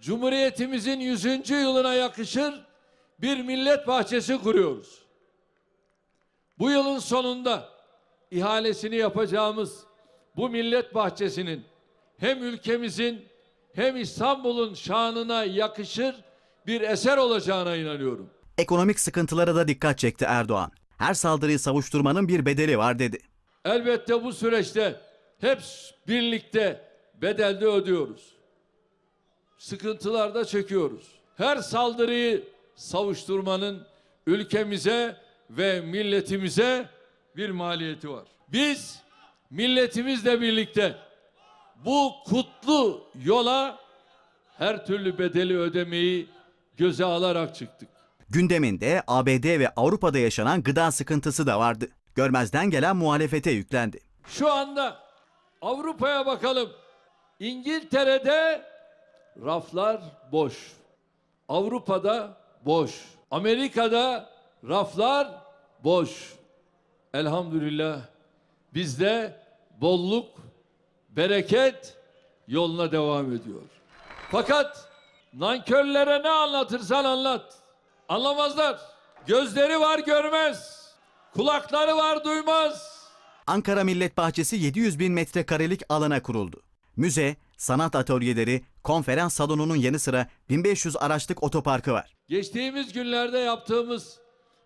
Cumhuriyetimizin 100. yılına yakışır bir millet bahçesi kuruyoruz. Bu yılın sonunda ihalesini yapacağımız bu millet bahçesinin hem ülkemizin hem İstanbul'un şanına yakışır bir eser olacağına inanıyorum. Ekonomik sıkıntılara da dikkat çekti Erdoğan. Her saldırıyı savuşturmanın bir bedeli var dedi. Elbette bu süreçte hep birlikte bedelde ödüyoruz sıkıntılarda çekiyoruz. Her saldırıyı savuşturmanın ülkemize ve milletimize bir maliyeti var. Biz milletimizle birlikte bu kutlu yola her türlü bedeli ödemeyi göze alarak çıktık. Gündeminde ABD ve Avrupa'da yaşanan gıda sıkıntısı da vardı. Görmezden gelen muhalefete yüklendi. Şu anda Avrupa'ya bakalım. İngiltere'de raflar boş. Avrupa'da boş. Amerika'da raflar boş. Elhamdülillah bizde bolluk, bereket yoluna devam ediyor. Fakat nankörlere ne anlatırsan anlat. Anlamazlar. Gözleri var görmez. Kulakları var duymaz. Ankara Millet Bahçesi 700 bin metrekarelik alana kuruldu müze, sanat atölyeleri, konferans salonunun yanı sıra 1500 araçlık otoparkı var. Geçtiğimiz günlerde yaptığımız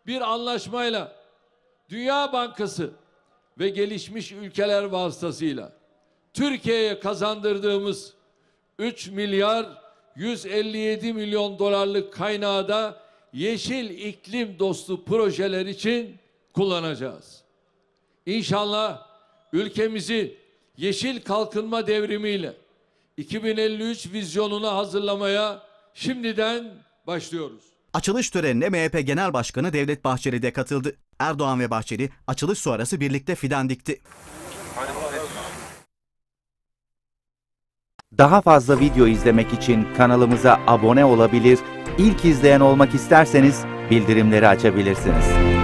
bir anlaşmayla Dünya Bankası ve gelişmiş ülkeler vasıtasıyla Türkiye'ye kazandırdığımız 3 milyar 157 milyon dolarlık kaynağı da yeşil iklim dostu projeler için kullanacağız. İnşallah ülkemizi yeşil kalkınma devrimiyle 2053 vizyonunu hazırlamaya şimdiden başlıyoruz. Açılış törenine MHP Genel Başkanı Devlet Bahçeli de katıldı. Erdoğan ve Bahçeli açılış sonrası birlikte fidan dikti. Daha fazla video izlemek için kanalımıza abone olabilir, ilk izleyen olmak isterseniz bildirimleri açabilirsiniz.